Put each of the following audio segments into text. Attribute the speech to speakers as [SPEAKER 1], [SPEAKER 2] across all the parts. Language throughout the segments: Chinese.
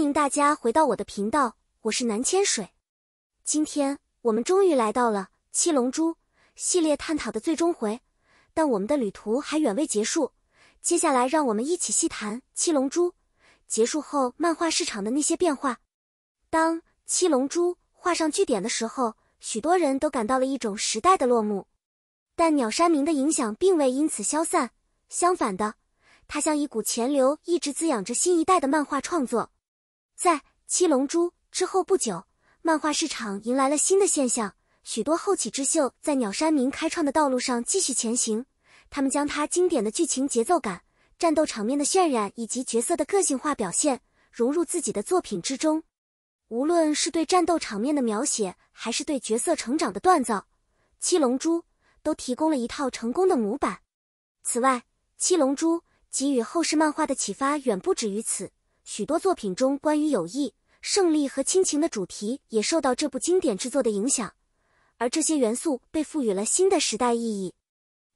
[SPEAKER 1] 欢迎大家回到我的频道，我是南千水。今天我们终于来到了《七龙珠》系列探讨的最终回，但我们的旅途还远未结束。接下来，让我们一起细谈《七龙珠》结束后漫画市场的那些变化。当《七龙珠》画上句点的时候，许多人都感到了一种时代的落幕。但鸟山明的影响并未因此消散，相反的，他像一股潜流，一直滋养着新一代的漫画创作。在《七龙珠》之后不久，漫画市场迎来了新的现象，许多后起之秀在鸟山明开创的道路上继续前行。他们将他经典的剧情节奏感、战斗场面的渲染以及角色的个性化表现融入自己的作品之中。无论是对战斗场面的描写，还是对角色成长的锻造，《七龙珠》都提供了一套成功的模板。此外，《七龙珠》给予后世漫画的启发远不止于此。许多作品中关于友谊、胜利和亲情的主题也受到这部经典之作的影响，而这些元素被赋予了新的时代意义。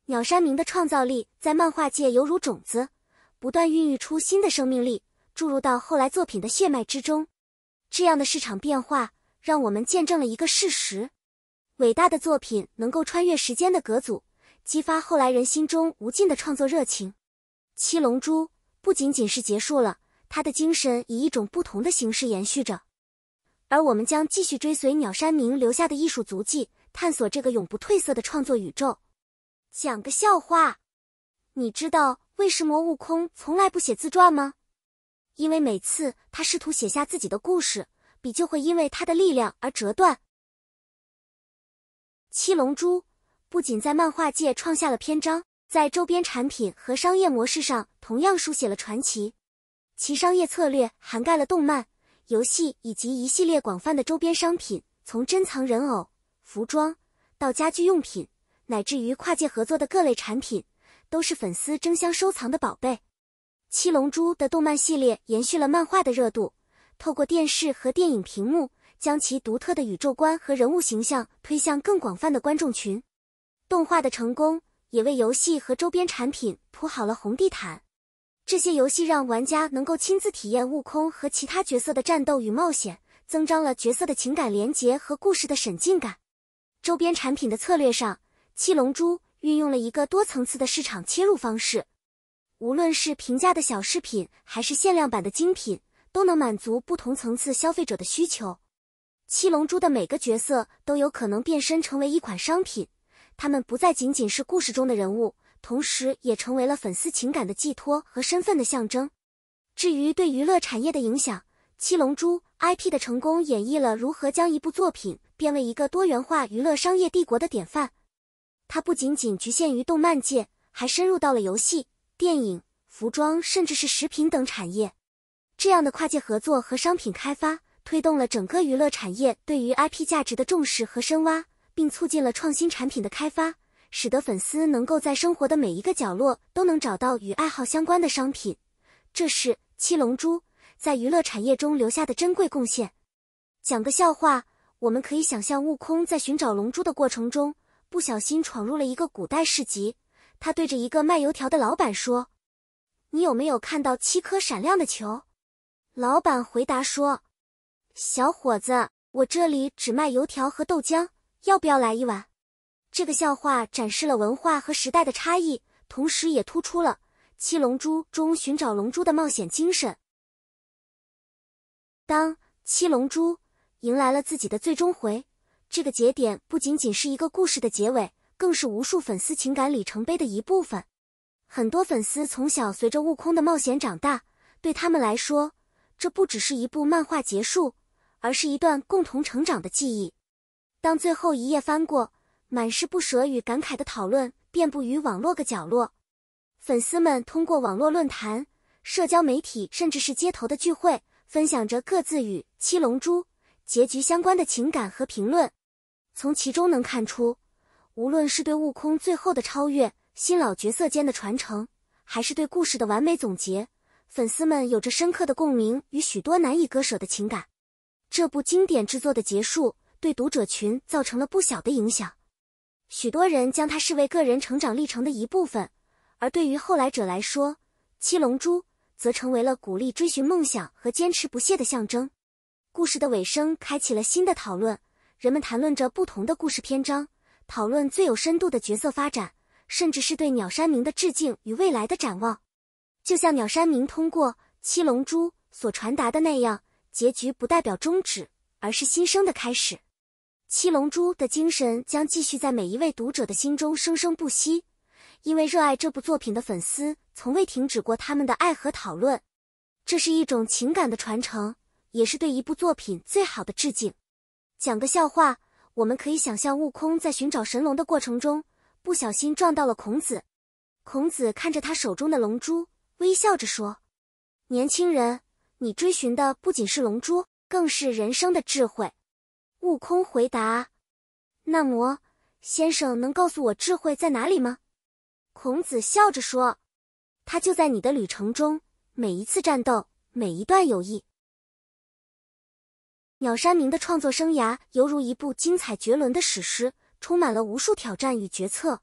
[SPEAKER 1] 鸟山明的创造力在漫画界犹如种子，不断孕育出新的生命力，注入到后来作品的血脉之中。这样的市场变化让我们见证了一个事实：伟大的作品能够穿越时间的隔阻，激发后来人心中无尽的创作热情。《七龙珠》不仅仅是结束了。他的精神以一种不同的形式延续着，而我们将继续追随鸟山明留下的艺术足迹，探索这个永不褪色的创作宇宙。讲个笑话，你知道为什么悟空从来不写自传吗？因为每次他试图写下自己的故事，笔就会因为他的力量而折断。《七龙珠》不仅在漫画界创下了篇章，在周边产品和商业模式上同样书写了传奇。其商业策略涵盖了动漫、游戏以及一系列广泛的周边商品，从珍藏人偶、服装到家居用品，乃至于跨界合作的各类产品，都是粉丝争相收藏的宝贝。《七龙珠》的动漫系列延续了漫画的热度，透过电视和电影屏幕，将其独特的宇宙观和人物形象推向更广泛的观众群。动画的成功也为游戏和周边产品铺好了红地毯。这些游戏让玩家能够亲自体验悟空和其他角色的战斗与冒险，增张了角色的情感连结和故事的沉浸感。周边产品的策略上，《七龙珠》运用了一个多层次的市场切入方式，无论是平价的小饰品还是限量版的精品，都能满足不同层次消费者的需求。《七龙珠》的每个角色都有可能变身成为一款商品，他们不再仅仅是故事中的人物。同时，也成为了粉丝情感的寄托和身份的象征。至于对娱乐产业的影响，《七龙珠》IP 的成功演绎了如何将一部作品变为一个多元化娱乐商业帝国的典范。它不仅仅局限于动漫界，还深入到了游戏、电影、服装，甚至是食品等产业。这样的跨界合作和商品开发，推动了整个娱乐产业对于 IP 价值的重视和深挖，并促进了创新产品的开发。使得粉丝能够在生活的每一个角落都能找到与爱好相关的商品，这是七龙珠在娱乐产业中留下的珍贵贡献。讲个笑话，我们可以想象悟空在寻找龙珠的过程中，不小心闯入了一个古代市集。他对着一个卖油条的老板说：“你有没有看到七颗闪亮的球？”老板回答说：“小伙子，我这里只卖油条和豆浆，要不要来一碗？”这个笑话展示了文化和时代的差异，同时也突出了《七龙珠》中寻找龙珠的冒险精神。当《七龙珠》迎来了自己的最终回，这个节点不仅仅是一个故事的结尾，更是无数粉丝情感里程碑的一部分。很多粉丝从小随着悟空的冒险长大，对他们来说，这不只是一部漫画结束，而是一段共同成长的记忆。当最后一页翻过。满是不舍与感慨的讨论遍布于网络各角落，粉丝们通过网络论坛、社交媒体，甚至是街头的聚会，分享着各自与《七龙珠》结局相关的情感和评论。从其中能看出，无论是对悟空最后的超越、新老角色间的传承，还是对故事的完美总结，粉丝们有着深刻的共鸣与许多难以割舍的情感。这部经典之作的结束，对读者群造成了不小的影响。许多人将它视为个人成长历程的一部分，而对于后来者来说，《七龙珠》则成为了鼓励追寻梦想和坚持不懈的象征。故事的尾声开启了新的讨论，人们谈论着不同的故事篇章，讨论最有深度的角色发展，甚至是对鸟山明的致敬与未来的展望。就像鸟山明通过《七龙珠》所传达的那样，结局不代表终止，而是新生的开始。七龙珠的精神将继续在每一位读者的心中生生不息，因为热爱这部作品的粉丝从未停止过他们的爱和讨论。这是一种情感的传承，也是对一部作品最好的致敬。讲个笑话：我们可以想象悟空在寻找神龙的过程中，不小心撞到了孔子。孔子看着他手中的龙珠，微笑着说：“年轻人，你追寻的不仅是龙珠，更是人生的智慧。”悟空回答：“那么，先生能告诉我智慧在哪里吗？”孔子笑着说：“他就在你的旅程中，每一次战斗，每一段友谊。”鸟山明的创作生涯犹如一部精彩绝伦的史诗，充满了无数挑战与决策。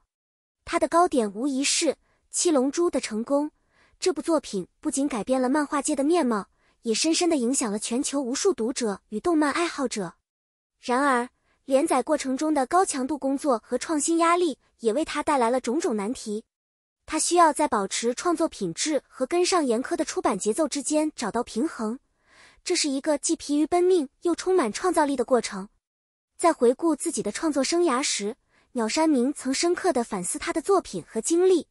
[SPEAKER 1] 他的高点无疑是《七龙珠》的成功。这部作品不仅改变了漫画界的面貌，也深深的影响了全球无数读者与动漫爱好者。然而，连载过程中的高强度工作和创新压力也为他带来了种种难题。他需要在保持创作品质和跟上严苛的出版节奏之间找到平衡，这是一个既疲于奔命又充满创造力的过程。在回顾自己的创作生涯时，鸟山明曾深刻的反思他的作品和经历。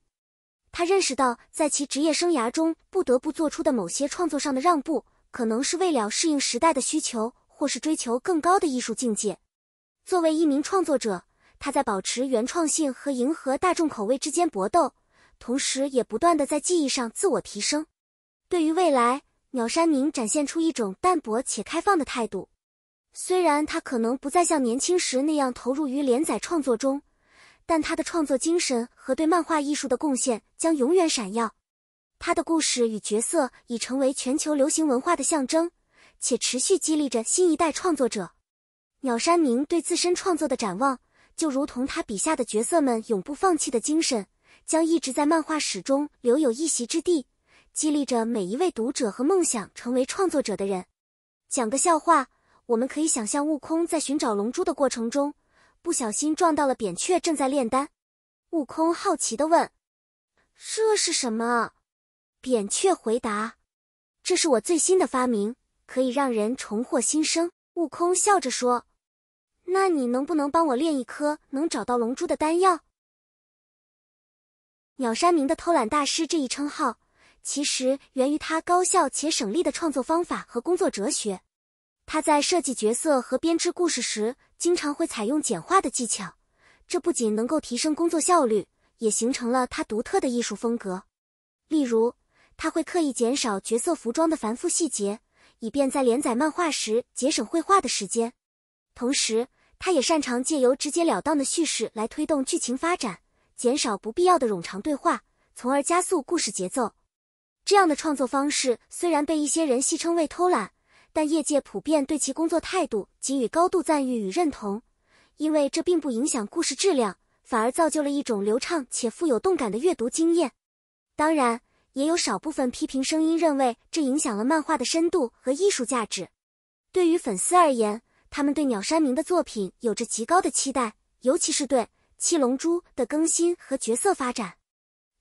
[SPEAKER 1] 他认识到，在其职业生涯中不得不做出的某些创作上的让步，可能是为了适应时代的需求。或是追求更高的艺术境界。作为一名创作者，他在保持原创性和迎合大众口味之间搏斗，同时也不断的在技艺上自我提升。对于未来，鸟山明展现出一种淡泊且开放的态度。虽然他可能不再像年轻时那样投入于连载创作中，但他的创作精神和对漫画艺术的贡献将永远闪耀。他的故事与角色已成为全球流行文化的象征。且持续激励着新一代创作者。鸟山明对自身创作的展望，就如同他笔下的角色们永不放弃的精神，将一直在漫画史中留有一席之地，激励着每一位读者和梦想成为创作者的人。讲个笑话：我们可以想象，悟空在寻找龙珠的过程中，不小心撞到了扁鹊正在炼丹。悟空好奇的问：“这是什么？”扁鹊回答：“这是我最新的发明。”可以让人重获新生。悟空笑着说：“那你能不能帮我炼一颗能找到龙珠的丹药？”鸟山明的“偷懒大师”这一称号，其实源于他高效且省力的创作方法和工作哲学。他在设计角色和编织故事时，经常会采用简化的技巧，这不仅能够提升工作效率，也形成了他独特的艺术风格。例如，他会刻意减少角色服装的繁复细节。以便在连载漫画时节省绘画的时间，同时，他也擅长借由直截了当的叙事来推动剧情发展，减少不必要的冗长对话，从而加速故事节奏。这样的创作方式虽然被一些人戏称为偷懒，但业界普遍对其工作态度给予高度赞誉与认同，因为这并不影响故事质量，反而造就了一种流畅且富有动感的阅读经验。当然。也有少部分批评声音认为，这影响了漫画的深度和艺术价值。对于粉丝而言，他们对鸟山明的作品有着极高的期待，尤其是对《七龙珠》的更新和角色发展。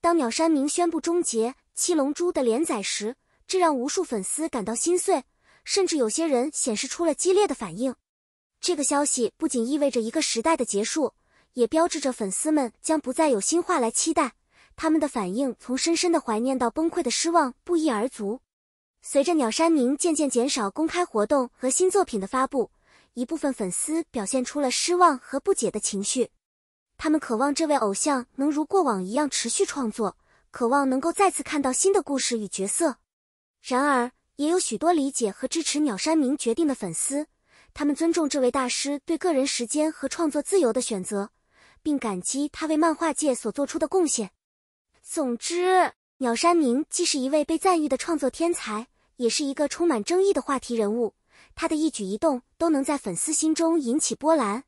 [SPEAKER 1] 当鸟山明宣布终结《七龙珠》的连载时，这让无数粉丝感到心碎，甚至有些人显示出了激烈的反应。这个消息不仅意味着一个时代的结束，也标志着粉丝们将不再有新话来期待。他们的反应从深深的怀念到崩溃的失望不一而足。随着鸟山明渐渐减少公开活动和新作品的发布，一部分粉丝表现出了失望和不解的情绪。他们渴望这位偶像能如过往一样持续创作，渴望能够再次看到新的故事与角色。然而，也有许多理解和支持鸟山明决定的粉丝，他们尊重这位大师对个人时间和创作自由的选择，并感激他为漫画界所做出的贡献。总之，鸟山明既是一位被赞誉的创作天才，也是一个充满争议的话题人物。他的一举一动都能在粉丝心中引起波澜。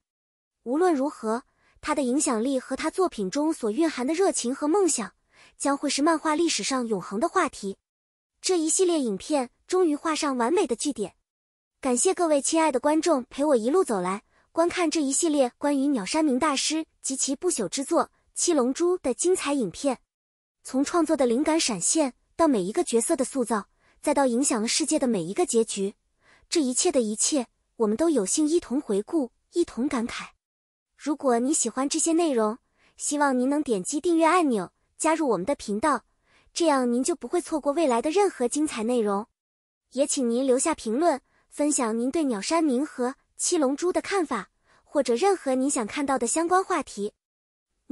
[SPEAKER 1] 无论如何，他的影响力和他作品中所蕴含的热情和梦想，将会是漫画历史上永恒的话题。这一系列影片终于画上完美的句点。感谢各位亲爱的观众陪我一路走来，观看这一系列关于鸟山明大师及其不朽之作《七龙珠》的精彩影片。从创作的灵感闪现，到每一个角色的塑造，再到影响了世界的每一个结局，这一切的一切，我们都有幸一同回顾，一同感慨。如果你喜欢这些内容，希望您能点击订阅按钮，加入我们的频道，这样您就不会错过未来的任何精彩内容。也请您留下评论，分享您对《鸟山明》和《七龙珠》的看法，或者任何您想看到的相关话题。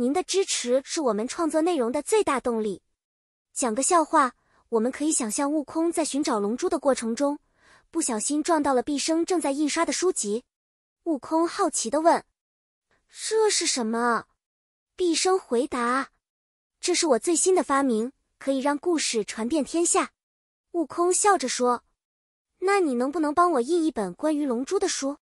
[SPEAKER 1] 您的支持是我们创作内容的最大动力。讲个笑话，我们可以想象悟空在寻找龙珠的过程中，不小心撞到了毕生正在印刷的书籍。悟空好奇的问：“这是什么？”毕生回答：“这是我最新的发明，可以让故事传遍天下。”悟空笑着说：“那你能不能帮我印一本关于龙珠的书？”